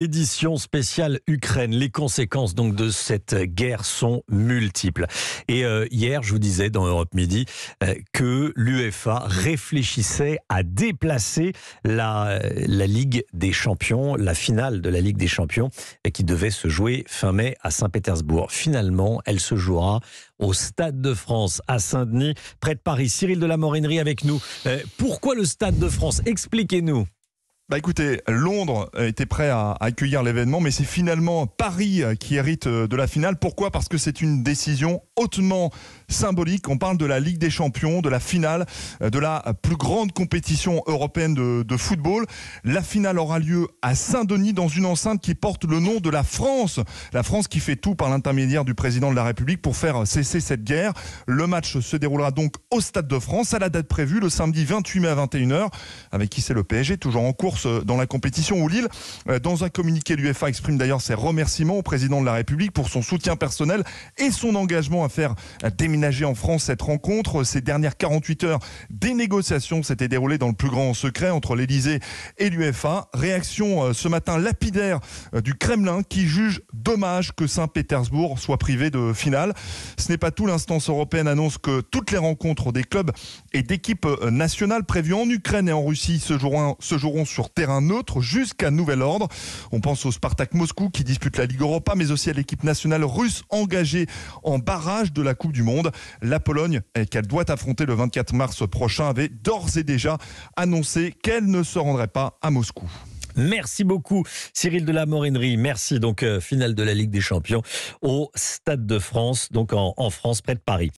Édition spéciale Ukraine. Les conséquences donc de cette guerre sont multiples. Et euh, hier, je vous disais dans Europe Midi euh, que l'UEFA réfléchissait à déplacer la, la Ligue des Champions, la finale de la Ligue des Champions, qui devait se jouer fin mai à Saint-Pétersbourg. Finalement, elle se jouera au Stade de France à Saint-Denis, près de Paris. Cyril de la Morinerie avec nous. Euh, pourquoi le Stade de France Expliquez-nous. Bah, écoutez, Londres était prêt à accueillir l'événement, mais c'est finalement Paris qui hérite euh, de la finale. Pourquoi Parce que c'est une décision hautement symbolique. On parle de la Ligue des Champions, de la finale, euh, de la plus grande compétition européenne de, de football. La finale aura lieu à Saint-Denis dans une enceinte qui porte le nom de la France. La France qui fait tout par l'intermédiaire du président de la République pour faire cesser cette guerre. Le match se déroulera donc au Stade de France à la date prévue, le samedi 28 mai à 21h, avec qui c'est le PSG, toujours en course euh, dans la compétition où Lille, euh, dans un communiqué, l'UFA exprime d'ailleurs ses remerciements au président de la République pour son soutien personnel et son engagement à faire déménager en France cette rencontre. Ces dernières 48 heures, des négociations s'étaient déroulées dans le plus grand secret entre l'Elysée et l'UFA. Réaction euh, ce matin lapidaire du Kremlin qui juge dommage que Saint-Pétersbourg soit privé de finale. Ce n'est pas tout. L'instance européenne annonce que toutes les rencontres des clubs et d'équipes nationales prévues en Ukraine et en Russie se joueront sur terrain neutre jusqu'à nouvel ordre. On pense au Spartak Moscou qui dispute la Ligue Europa, mais aussi à l'équipe nationale russe engagée en barrage de la Coupe du Monde. La Pologne, eh, qu'elle doit affronter le 24 mars prochain, avait d'ores et déjà annoncé qu'elle ne se rendrait pas à Moscou. Merci beaucoup, Cyril de la Merci. Donc, euh, finale de la Ligue des Champions au Stade de France, donc en France, près de Paris.